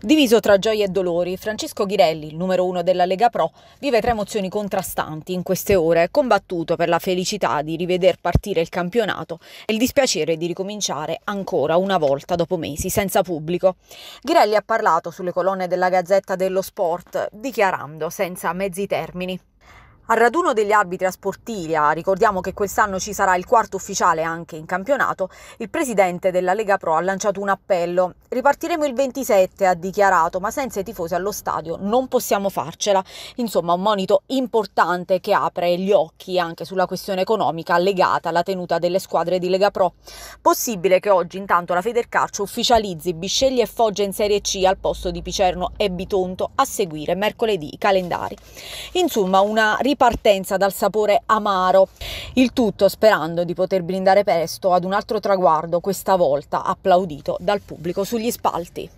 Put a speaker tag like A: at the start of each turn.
A: Diviso tra gioie e dolori, Francesco Ghirelli, il numero uno della Lega Pro, vive tre emozioni contrastanti in queste ore, combattuto per la felicità di riveder partire il campionato e il dispiacere di ricominciare ancora una volta dopo mesi senza pubblico. Ghirelli ha parlato sulle colonne della Gazzetta dello Sport, dichiarando senza mezzi termini. Al raduno degli arbitri a Sportiglia, ricordiamo che quest'anno ci sarà il quarto ufficiale anche in campionato, il presidente della Lega Pro ha lanciato un appello. Ripartiremo il 27, ha dichiarato, ma senza i tifosi allo stadio non possiamo farcela. Insomma, un monito importante che apre gli occhi anche sulla questione economica legata alla tenuta delle squadre di Lega Pro. Possibile che oggi intanto la Federcalcio ufficializzi Bisceglie e Foggia in Serie C al posto di Picerno e Bitonto a seguire mercoledì i calendari. Insomma, una ripartizione partenza dal sapore amaro, il tutto sperando di poter brindare presto ad un altro traguardo, questa volta applaudito dal pubblico sugli spalti.